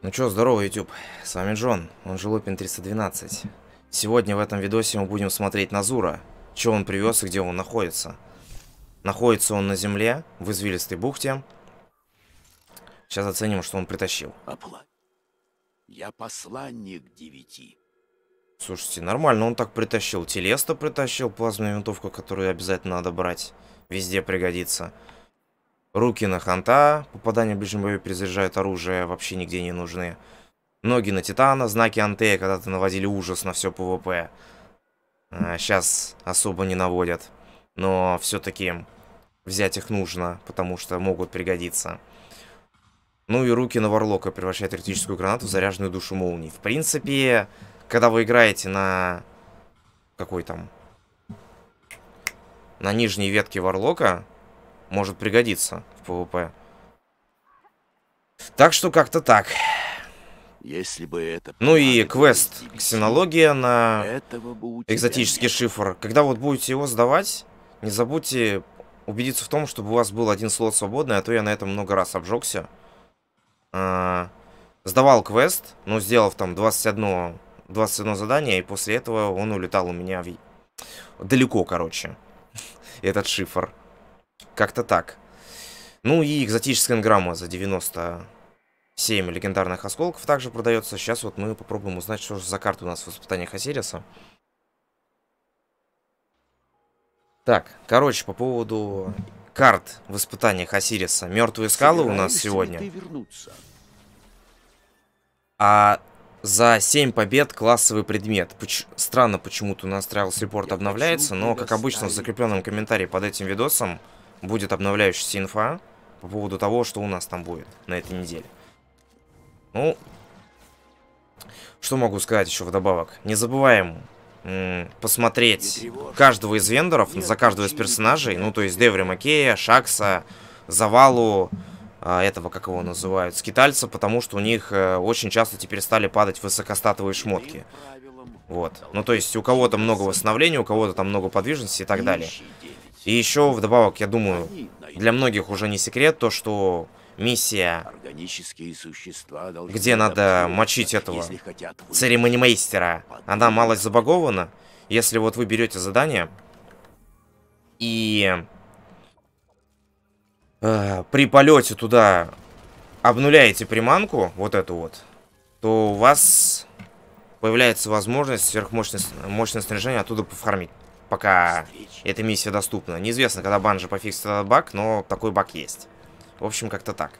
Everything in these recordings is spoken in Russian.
Ну чё, здорово, YouTube. С вами Джон, он же Лупин 312. Сегодня в этом видосе мы будем смотреть Назура. Чё он привез и где он находится. Находится он на земле, в извилистой бухте. Сейчас оценим, что он притащил. Опла. Я посланник девяти. Слушайте, нормально, он так притащил. Телесто притащил, плазменную винтовку, которую обязательно надо брать. Везде пригодится. Руки на ханта, попадание в ближнем бою перезаряжают оружие, вообще нигде не нужны. Ноги на Титана, знаки Антея когда-то наводили ужас на все ПВП. А, сейчас особо не наводят. Но все-таки взять их нужно, потому что могут пригодиться. Ну и руки на Варлока превращают критическую гранату в заряженную душу молнии. В принципе, когда вы играете на... Какой там? На нижней ветке Варлока может пригодиться в ПВП. Так что как-то так. Если бы это ну и квест «Ксенология» на экзотический шифр. Когда вот будете его сдавать, не забудьте убедиться в том, чтобы у вас был один слот свободный, а то я на этом много раз обжегся. А, сдавал квест, ну, сделав там 21, 21 задание, и после этого он улетал у меня в... далеко, короче, этот шифр. Как-то так. Ну и экзотическая энграмма за 97 легендарных осколков также продается. Сейчас вот мы попробуем узнать, что же за карта у нас в испытаниях Осириса. Так, короче, по поводу карт в испытаниях Осириса. Мертвые скалы у нас сегодня. А за 7 побед классовый предмет. Поч странно почему-то у нас Trials Report обновляется, но, как обычно, в закрепленном комментарии под этим видосом будет обновляющаяся инфа по поводу того, что у нас там будет на этой неделе. Ну, что могу сказать еще вдобавок? Не забываем посмотреть каждого из вендоров, за каждого из персонажей, ну, то есть Деври Макея, Шакса, Завалу, а, этого, как его называют, скитальца, потому что у них э, очень часто теперь стали падать высокостатовые шмотки. Вот. Ну, то есть у кого-то много восстановления, у кого-то там много подвижности и так далее. И еще вдобавок, я думаю, для многих уже не секрет то, что миссия, где надо мочить этого церемонимейстера, она мало забагована. Если вот вы берете задание и э, при полете туда обнуляете приманку, вот эту вот, то у вас появляется возможность сверхмощное мощное снаряжение оттуда пофармить пока эта миссия доступна. Неизвестно, когда Банжи пофиксит этот баг, но такой баг есть. В общем, как-то так.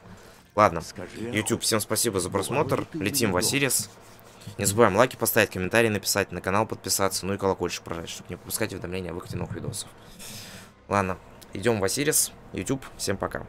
Ладно, YouTube, всем спасибо за просмотр. Летим в Асирис. Не забываем лайки поставить, комментарии написать, на канал подписаться, ну и колокольчик прожать, чтобы не пропускать уведомления о выходе новых видосов. Ладно, идем в Асирис. YouTube, всем пока.